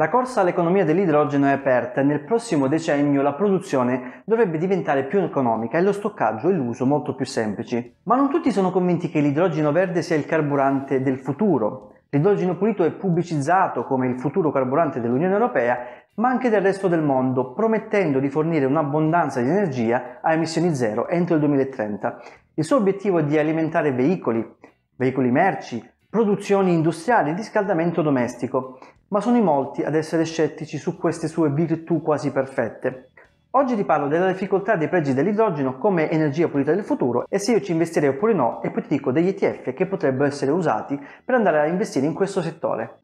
La corsa all'economia dell'idrogeno è aperta e nel prossimo decennio la produzione dovrebbe diventare più economica e lo stoccaggio e l'uso molto più semplici. Ma non tutti sono convinti che l'idrogeno verde sia il carburante del futuro. L'idrogeno pulito è pubblicizzato come il futuro carburante dell'Unione Europea, ma anche del resto del mondo, promettendo di fornire un'abbondanza di energia a emissioni zero entro il 2030. Il suo obiettivo è di alimentare veicoli, veicoli merci, produzioni industriali e riscaldamento domestico ma sono in molti ad essere scettici su queste sue virtù quasi perfette. Oggi ti parlo della difficoltà dei pregi dell'idrogeno come energia pulita del futuro e se io ci investirei oppure no e poi ti dico degli ETF che potrebbero essere usati per andare a investire in questo settore.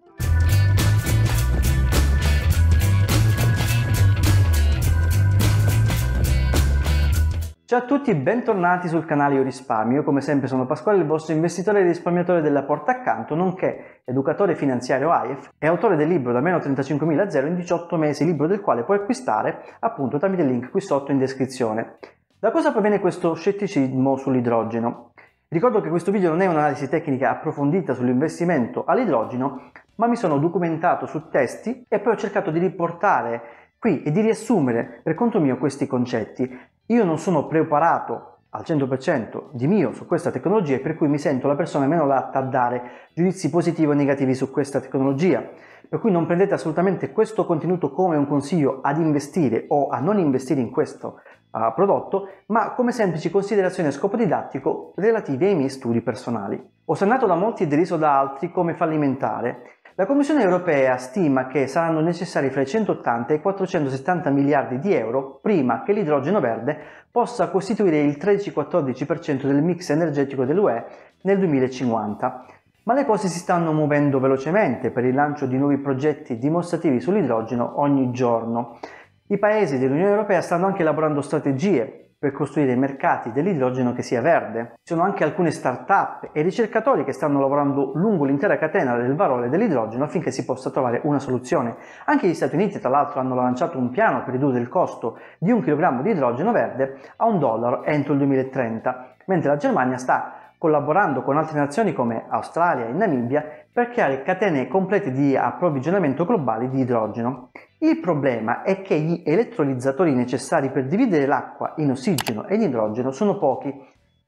Ciao a tutti e bentornati sul canale Io Risparmio. Io come sempre sono Pasquale, il vostro investitore e risparmiatore della porta accanto, nonché educatore finanziario AIF e autore del libro da meno 35.000 a zero in 18 mesi, libro del quale puoi acquistare appunto tramite il link qui sotto in descrizione. Da cosa proviene questo scetticismo sull'idrogeno? Ricordo che questo video non è un'analisi tecnica approfondita sull'investimento all'idrogeno, ma mi sono documentato su testi e poi ho cercato di riportare qui e di riassumere per conto mio questi concetti. Io non sono preparato al 100% di mio su questa tecnologia e per cui mi sento la persona meno adatta a dare giudizi positivi o negativi su questa tecnologia. Per cui non prendete assolutamente questo contenuto come un consiglio ad investire o a non investire in questo uh, prodotto, ma come semplici considerazioni a scopo didattico relativi ai miei studi personali. Ho sannato da molti e deriso da altri come fallimentare la Commissione europea stima che saranno necessari fra i 180 e i 470 miliardi di euro prima che l'idrogeno verde possa costituire il 13-14% del mix energetico dell'UE nel 2050. Ma le cose si stanno muovendo velocemente per il lancio di nuovi progetti dimostrativi sull'idrogeno ogni giorno. I paesi dell'Unione Europea stanno anche elaborando strategie per costruire i mercati dell'idrogeno che sia verde. Ci sono anche alcune start-up e ricercatori che stanno lavorando lungo l'intera catena del valore dell'idrogeno affinché si possa trovare una soluzione. Anche gli Stati Uniti, tra l'altro, hanno lanciato un piano per ridurre il costo di un chilogrammo di idrogeno verde a un dollaro entro il 2030, mentre la Germania sta collaborando con altre nazioni come Australia e Namibia per creare catene complete di approvvigionamento globale di idrogeno. Il problema è che gli elettrolizzatori necessari per dividere l'acqua in ossigeno ed idrogeno sono pochi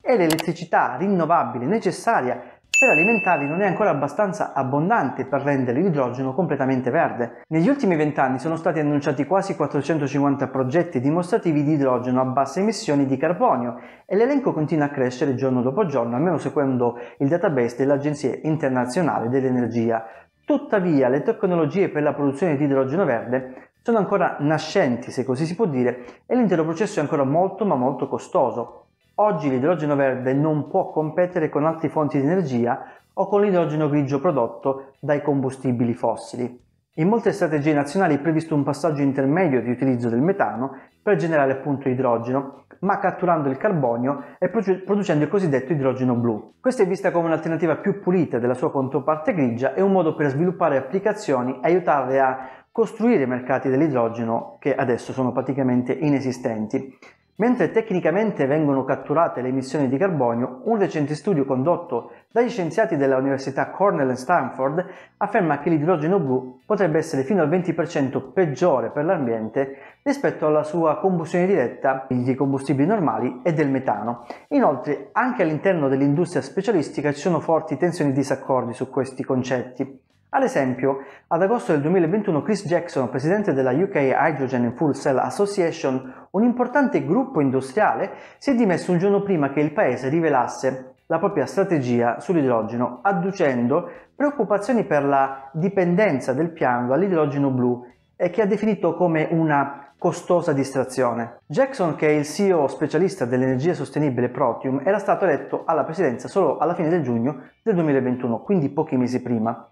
e l'elettricità rinnovabile necessaria per alimentari non è ancora abbastanza abbondante per rendere l'idrogeno completamente verde. Negli ultimi vent'anni sono stati annunciati quasi 450 progetti dimostrativi di idrogeno a basse emissioni di carbonio e l'elenco continua a crescere giorno dopo giorno, almeno secondo il database dell'Agenzia internazionale dell'energia. Tuttavia le tecnologie per la produzione di idrogeno verde sono ancora nascenti, se così si può dire, e l'intero processo è ancora molto ma molto costoso. Oggi l'idrogeno verde non può competere con altre fonti di energia o con l'idrogeno grigio prodotto dai combustibili fossili. In molte strategie nazionali è previsto un passaggio intermedio di utilizzo del metano per generare appunto idrogeno, ma catturando il carbonio e producendo il cosiddetto idrogeno blu. Questa è vista come un'alternativa più pulita della sua controparte grigia e un modo per sviluppare applicazioni e aiutarle a costruire mercati dell'idrogeno che adesso sono praticamente inesistenti. Mentre tecnicamente vengono catturate le emissioni di carbonio, un recente studio condotto dagli scienziati della Università Cornell e Stanford afferma che l'idrogeno blu potrebbe essere fino al 20% peggiore per l'ambiente rispetto alla sua combustione diretta degli combustibili normali e del metano. Inoltre, anche all'interno dell'industria specialistica ci sono forti tensioni e disaccordi su questi concetti. Ad esempio, ad agosto del 2021 Chris Jackson, presidente della UK Hydrogen Full Cell Association, un importante gruppo industriale, si è dimesso un giorno prima che il paese rivelasse la propria strategia sull'idrogeno, adducendo preoccupazioni per la dipendenza del piano all'idrogeno blu e che ha definito come una costosa distrazione. Jackson, che è il CEO specialista dell'energia sostenibile Protium, era stato eletto alla presidenza solo alla fine del giugno del 2021, quindi pochi mesi prima.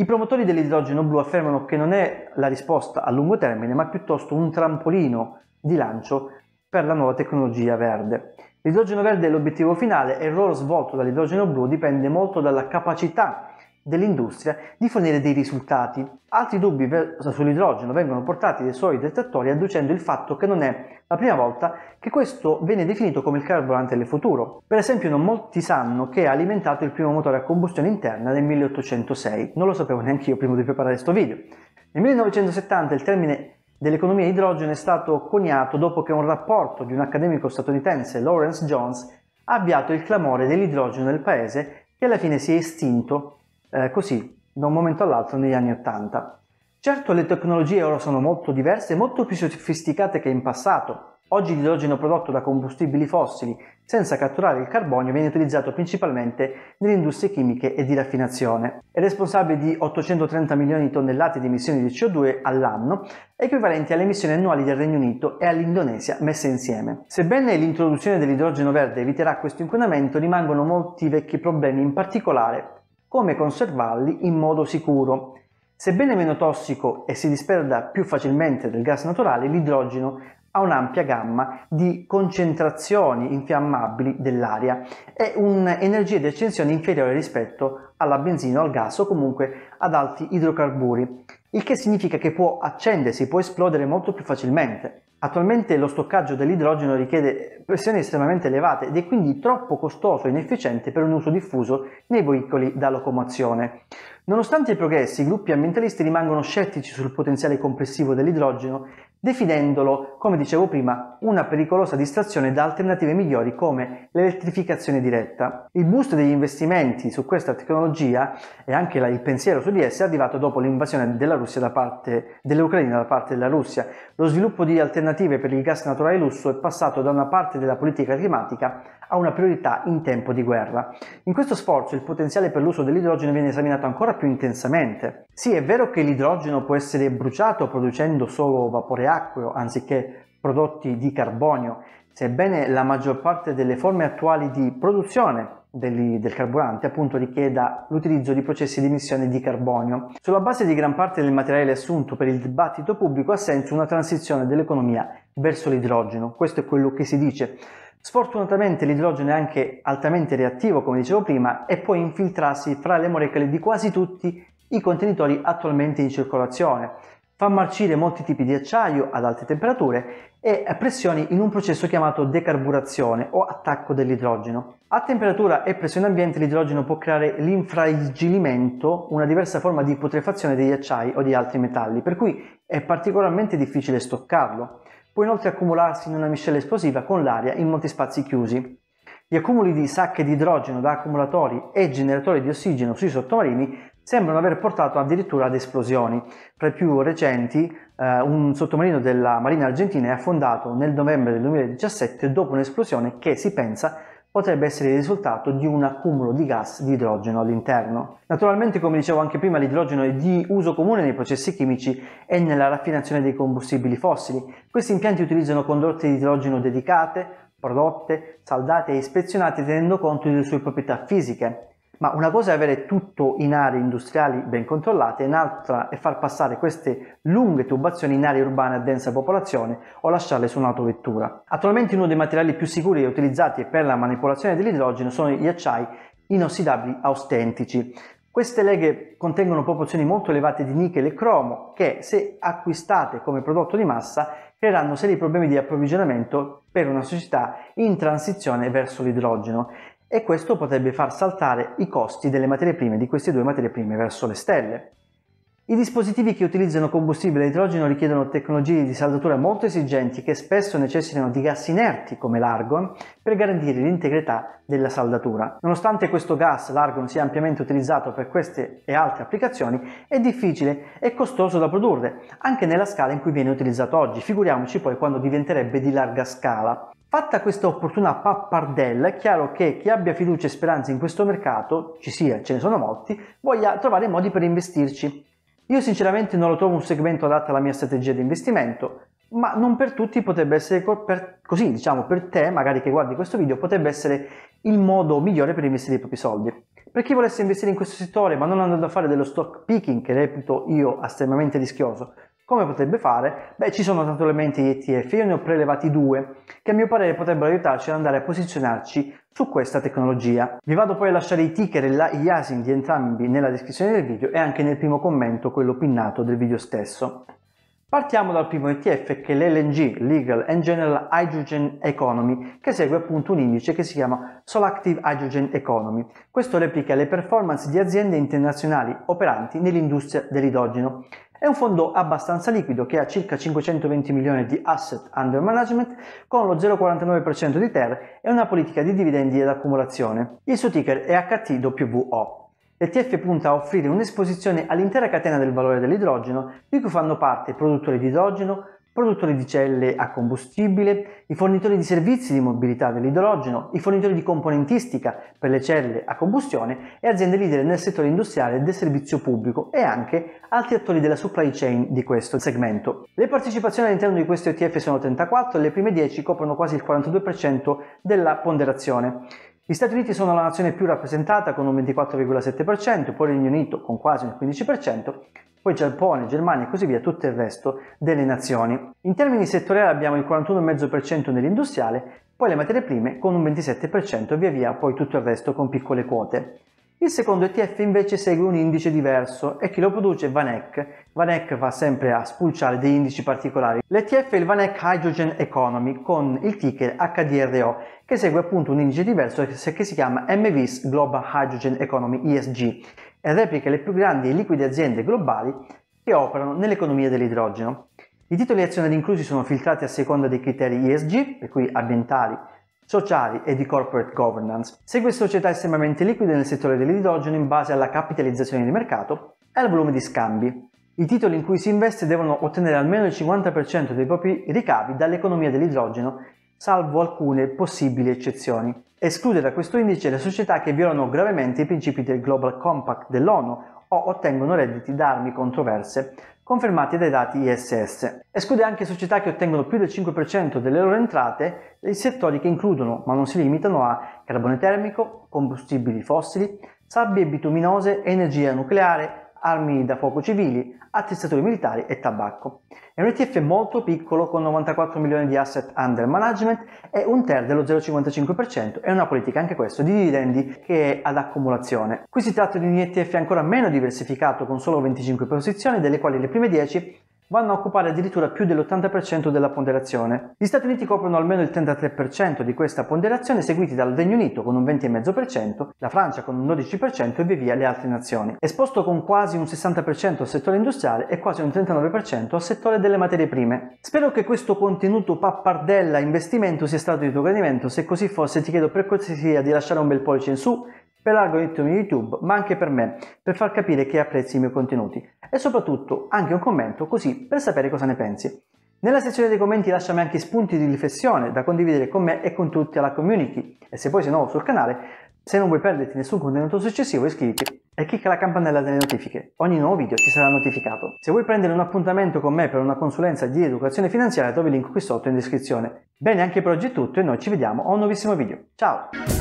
I promotori dell'idrogeno blu affermano che non è la risposta a lungo termine, ma piuttosto un trampolino di lancio per la nuova tecnologia verde. L'idrogeno verde è l'obiettivo finale e il ruolo svolto dall'idrogeno blu dipende molto dalla capacità dell'industria di fornire dei risultati. Altri dubbi sull'idrogeno vengono portati dai suoi detrattori adducendo il fatto che non è la prima volta che questo viene definito come il carburante del futuro. Per esempio non molti sanno che ha alimentato il primo motore a combustione interna nel 1806, non lo sapevo neanche io prima di preparare questo video. Nel 1970 il termine dell'economia idrogeno è stato coniato dopo che un rapporto di un accademico statunitense, Lawrence Jones, ha avviato il clamore dell'idrogeno nel paese che alla fine si è estinto eh, così, da un momento all'altro negli anni Ottanta. Certo le tecnologie ora sono molto diverse e molto più sofisticate che in passato. Oggi l'idrogeno prodotto da combustibili fossili senza catturare il carbonio viene utilizzato principalmente nelle industrie chimiche e di raffinazione. È responsabile di 830 milioni di tonnellate di emissioni di CO2 all'anno, equivalenti alle emissioni annuali del Regno Unito e all'Indonesia messe insieme. Sebbene l'introduzione dell'idrogeno verde eviterà questo inquinamento, rimangono molti vecchi problemi, in particolare come conservarli in modo sicuro. Sebbene meno tossico e si disperda più facilmente del gas naturale, l'idrogeno ha un'ampia gamma di concentrazioni infiammabili dell'aria e un'energia di accensione inferiore rispetto alla benzina al gas o comunque ad altri idrocarburi il che significa che può accendersi, può esplodere molto più facilmente. Attualmente lo stoccaggio dell'idrogeno richiede pressioni estremamente elevate ed è quindi troppo costoso e inefficiente per un uso diffuso nei veicoli da locomozione. Nonostante i progressi, i gruppi ambientalisti rimangono scettici sul potenziale complessivo dell'idrogeno definendolo, come dicevo prima, una pericolosa distrazione da alternative migliori come l'elettrificazione diretta. Il boost degli investimenti su questa tecnologia e anche il pensiero su di essa è arrivato dopo l'invasione della Russia da parte dell'Ucraina da parte della Russia. Lo sviluppo di alternative per il gas naturale lusso è passato da una parte della politica climatica ha una priorità in tempo di guerra. In questo sforzo il potenziale per l'uso dell'idrogeno viene esaminato ancora più intensamente. Sì, è vero che l'idrogeno può essere bruciato producendo solo vapore acqueo anziché prodotti di carbonio, sebbene la maggior parte delle forme attuali di produzione del carburante appunto richieda l'utilizzo di processi di emissione di carbonio. Sulla base di gran parte del materiale assunto per il dibattito pubblico ha senso una transizione dell'economia verso l'idrogeno, questo è quello che si dice. Sfortunatamente l'idrogeno è anche altamente reattivo, come dicevo prima, e può infiltrarsi fra le molecole di quasi tutti i contenitori attualmente in circolazione, fa marcire molti tipi di acciaio ad alte temperature e a pressioni in un processo chiamato decarburazione o attacco dell'idrogeno. A temperatura e pressione ambiente l'idrogeno può creare l'infragilimento, una diversa forma di putrefazione degli acciai o di altri metalli, per cui è particolarmente difficile stoccarlo può inoltre accumularsi in una miscela esplosiva con l'aria in molti spazi chiusi. Gli accumuli di sacche di idrogeno da accumulatori e generatori di ossigeno sui sottomarini sembrano aver portato addirittura ad esplosioni. Tra i più recenti, eh, un sottomarino della Marina Argentina è affondato nel novembre del 2017 dopo un'esplosione che si pensa potrebbe essere il risultato di un accumulo di gas di idrogeno all'interno. Naturalmente, come dicevo anche prima, l'idrogeno è di uso comune nei processi chimici e nella raffinazione dei combustibili fossili. Questi impianti utilizzano condotte di idrogeno dedicate, prodotte, saldate e ispezionate tenendo conto delle sue proprietà fisiche. Ma una cosa è avere tutto in aree industriali ben controllate, un'altra è far passare queste lunghe tubazioni in aree urbane a densa popolazione o lasciarle su un'autovettura. Attualmente uno dei materiali più sicuri utilizzati per la manipolazione dell'idrogeno sono gli acciai inossidabili austentici. Queste leghe contengono proporzioni molto elevate di nichel e cromo che, se acquistate come prodotto di massa, creeranno seri problemi di approvvigionamento per una società in transizione verso l'idrogeno e questo potrebbe far saltare i costi delle materie prime di queste due materie prime verso le stelle. I dispositivi che utilizzano combustibile e idrogeno richiedono tecnologie di saldatura molto esigenti che spesso necessitano di gas inerti come l'argon per garantire l'integrità della saldatura. Nonostante questo gas, l'argon, sia ampiamente utilizzato per queste e altre applicazioni, è difficile e costoso da produrre, anche nella scala in cui viene utilizzato oggi, figuriamoci poi quando diventerebbe di larga scala. Fatta questa opportuna pappardella, è chiaro che chi abbia fiducia e speranza in questo mercato, ci sia, ce ne sono molti, voglia trovare modi per investirci. Io sinceramente non lo trovo un segmento adatto alla mia strategia di investimento, ma non per tutti potrebbe essere per, così, diciamo, per te, magari che guardi questo video, potrebbe essere il modo migliore per investire i propri soldi. Per chi volesse investire in questo settore ma non andando a fare dello stock picking, che reputo io estremamente rischioso, come potrebbe fare? Beh, ci sono naturalmente gli ETF, io ne ho prelevati due, che a mio parere potrebbero aiutarci ad andare a posizionarci su questa tecnologia. Vi vado poi a lasciare i ticker e gli ASIN di entrambi nella descrizione del video e anche nel primo commento, quello pinnato del video stesso. Partiamo dal primo ETF che è l'LNG, Legal and General Hydrogen Economy, che segue appunto un indice che si chiama Solactive Hydrogen Economy. Questo replica le performance di aziende internazionali operanti nell'industria dell'idrogeno è un fondo abbastanza liquido che ha circa 520 milioni di asset under management con lo 0,49% di TER e una politica di dividendi ed accumulazione. Il suo ticker è HTWO. L'ETF punta a offrire un'esposizione all'intera catena del valore dell'idrogeno di cui fanno parte produttori di idrogeno, produttori di celle a combustibile, i fornitori di servizi di mobilità dell'idrogeno, i fornitori di componentistica per le celle a combustione e aziende leader nel settore industriale del servizio pubblico e anche altri attori della supply chain di questo segmento. Le partecipazioni all'interno di questo ETF sono 34 e le prime 10 coprono quasi il 42% della ponderazione. Gli Stati Uniti sono la nazione più rappresentata con un 24,7%, poi il Regno Unito con quasi un 15%, poi Giappone, Germania e così via, tutto il resto delle nazioni. In termini settoriali abbiamo il 41,5% nell'industriale, poi le materie prime con un 27% via via poi tutto il resto con piccole quote. Il secondo ETF invece segue un indice diverso e chi lo produce è Vanek. Vanek va sempre a spulciare degli indici particolari. L'ETF è il Vanek Hydrogen Economy con il ticker HDRO che segue appunto un indice diverso che si chiama MVIS Global Hydrogen Economy ESG e replica le più grandi e liquide aziende globali che operano nell'economia dell'idrogeno. I titoli azionari inclusi sono filtrati a seconda dei criteri ESG, per cui ambientali, sociali e di corporate governance. Segue società estremamente liquide nel settore dell'idrogeno in base alla capitalizzazione di mercato e al volume di scambi. I titoli in cui si investe devono ottenere almeno il 50% dei propri ricavi dall'economia dell'idrogeno salvo alcune possibili eccezioni. Esclude da questo indice le società che violano gravemente i principi del Global Compact dell'ONU o ottengono redditi da armi controverse, confermati dai dati ISS. Esclude anche società che ottengono più del 5% delle loro entrate dai settori che includono, ma non si limitano a carbone termico, combustibili fossili, sabbie bituminose, energia nucleare, armi da fuoco civili, attrezzature militari e tabacco. È un ETF molto piccolo con 94 milioni di asset under management e un TER dello 0,55% e una politica anche questo di dividendi che è ad accumulazione. Qui si tratta di un ETF ancora meno diversificato con solo 25 posizioni delle quali le prime 10 vanno a occupare addirittura più dell'80% della ponderazione. Gli Stati Uniti coprono almeno il 33% di questa ponderazione, seguiti dal Regno Unito con un 20,5%, la Francia con un 12% e via via le altre nazioni. Esposto con quasi un 60% al settore industriale e quasi un 39% al settore delle materie prime. Spero che questo contenuto pappardella investimento sia stato di tuo gradimento, se così fosse ti chiedo per cortesia di lasciare un bel pollice in su per l'algoritmo YouTube, ma anche per me, per far capire che apprezzi i miei contenuti e soprattutto anche un commento così per sapere cosa ne pensi. Nella sezione dei commenti lasciami anche spunti di riflessione da condividere con me e con tutti alla community e se poi sei nuovo sul canale, se non vuoi perderti nessun contenuto successivo iscriviti e clicca la campanella delle notifiche, ogni nuovo video ti sarà notificato. Se vuoi prendere un appuntamento con me per una consulenza di educazione finanziaria trovi il link qui sotto in descrizione. Bene anche per oggi è tutto e noi ci vediamo a un nuovissimo video. Ciao!